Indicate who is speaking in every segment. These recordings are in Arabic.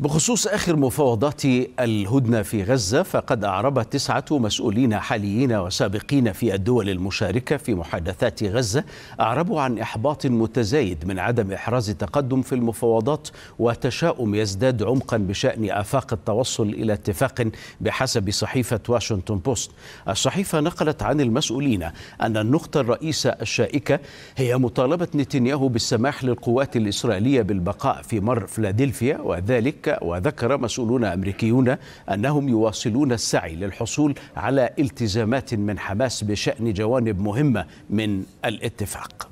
Speaker 1: بخصوص آخر مفاوضات الهدنة في غزة فقد أعرب تسعة مسؤولين حاليين وسابقين في الدول المشاركة في محادثات غزة أعربوا عن إحباط متزايد من عدم إحراز تقدم في المفاوضات وتشاؤم يزداد عمقا بشأن آفاق التوصل إلى اتفاق بحسب صحيفة واشنطن بوست الصحيفة نقلت عن المسؤولين أن النقطة الرئيسة الشائكة هي مطالبة نتنياهو بالسماح للقوات الإسرائيلية بالبقاء في مر فلادلفيا وذلك وذكر مسؤولون أمريكيون أنهم يواصلون السعي للحصول على التزامات من حماس بشأن جوانب مهمة من الاتفاق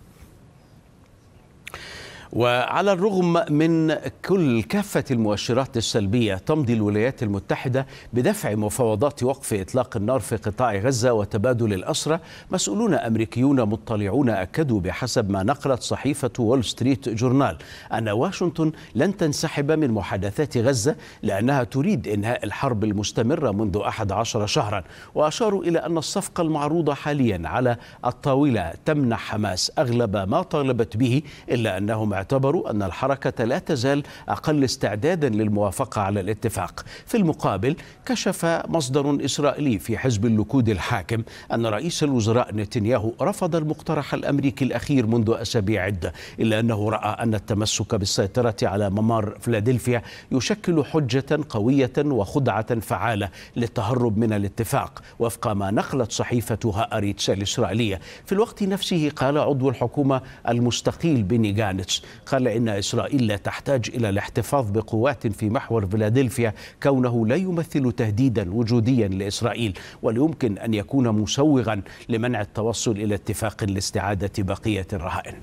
Speaker 1: وعلى الرغم من كل كافة المؤشرات السلبية تمضي الولايات المتحدة بدفع مفاوضات وقف إطلاق النار في قطاع غزة وتبادل الأسرى مسؤولون أمريكيون مطلعون أكدوا بحسب ما نقلت صحيفة وول ستريت جورنال أن واشنطن لن تنسحب من محادثات غزة لأنها تريد إنهاء الحرب المستمرة منذ أحد عشر شهرا وأشاروا إلى أن الصفقة المعروضة حاليا على الطاولة تمنح حماس أغلب ما طالبت به إلا أنهم اعتبروا أن الحركة لا تزال أقل استعدادا للموافقة على الاتفاق في المقابل كشف مصدر إسرائيلي في حزب اللكود الحاكم أن رئيس الوزراء نتنياهو رفض المقترح الأمريكي الأخير منذ أسابيع عدة إلا أنه رأى أن التمسك بالسيطرة على ممار فلادلفيا يشكل حجة قوية وخدعة فعالة للتهرب من الاتفاق وفق ما نقلت صحيفة هاريتس الإسرائيلية في الوقت نفسه قال عضو الحكومة المستقيل بيني جانتس قال إن إسرائيل لا تحتاج إلى الاحتفاظ بقوات في محور فيلادلفيا كونه لا يمثل تهديدا وجوديا لإسرائيل ويمكن أن يكون مسوغا لمنع التوصل إلى اتفاق لاستعادة بقية الرهائن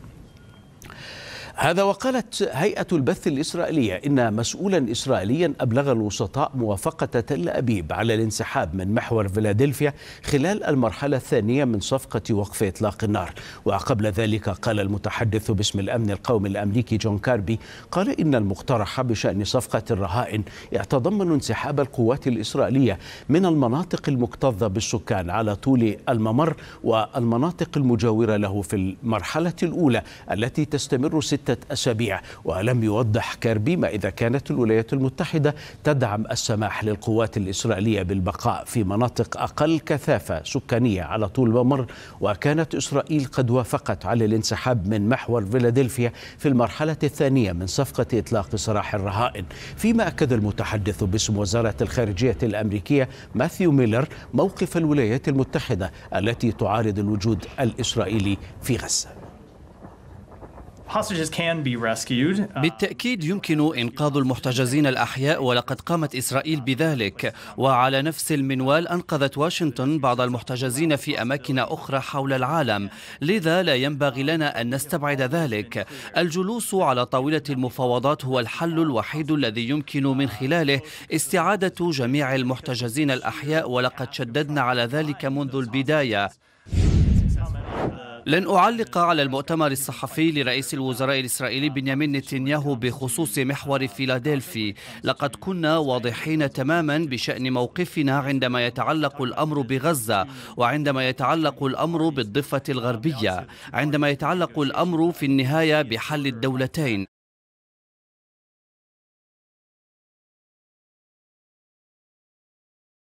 Speaker 1: هذا وقالت هيئة البث الإسرائيلية إن مسؤولا إسرائيليا أبلغ الوسطاء موافقة تل أبيب على الانسحاب من محور فيلادلفيا خلال المرحلة الثانية من صفقة وقف إطلاق النار وقبل ذلك قال المتحدث باسم الأمن القومي الأمريكي جون كاربي قال إن المقترح بشأن صفقة الرهائن يتضمن انسحاب القوات الإسرائيلية من المناطق المكتظة بالسكان على طول الممر والمناطق المجاورة له في المرحلة الأولى التي تستمر ست ستة أسابيع ولم يوضح كيربي ما إذا كانت الولايات المتحدة تدعم السماح للقوات الإسرائيلية بالبقاء في مناطق أقل كثافة سكانية على طول الممر وكانت إسرائيل قد وافقت على الانسحاب من محور فيلادلفيا في المرحلة الثانية من صفقة إطلاق سراح الرهائن فيما أكد المتحدث باسم وزارة الخارجية الأمريكية ماثيو ميلر موقف الولايات المتحدة التي تعارض الوجود الإسرائيلي في غزة Uh, بالتأكيد يمكن إنقاذ
Speaker 2: المحتجزين الأحياء ولقد قامت إسرائيل بذلك وعلى نفس المنوال أنقذت واشنطن بعض المحتجزين في أماكن أخرى حول العالم لذا لا ينبغي لنا أن نستبعد ذلك الجلوس على طاولة المفاوضات هو الحل الوحيد الذي يمكن من خلاله استعادة جميع المحتجزين الأحياء ولقد شددنا على ذلك منذ البداية لن أعلق على المؤتمر الصحفي لرئيس الوزراء الإسرائيلي بنيامين نتنياهو بخصوص محور فيلادلفي لقد كنا واضحين تماما بشأن موقفنا عندما يتعلق الأمر بغزة وعندما يتعلق الأمر بالضفة الغربية عندما يتعلق الأمر
Speaker 1: في النهاية بحل الدولتين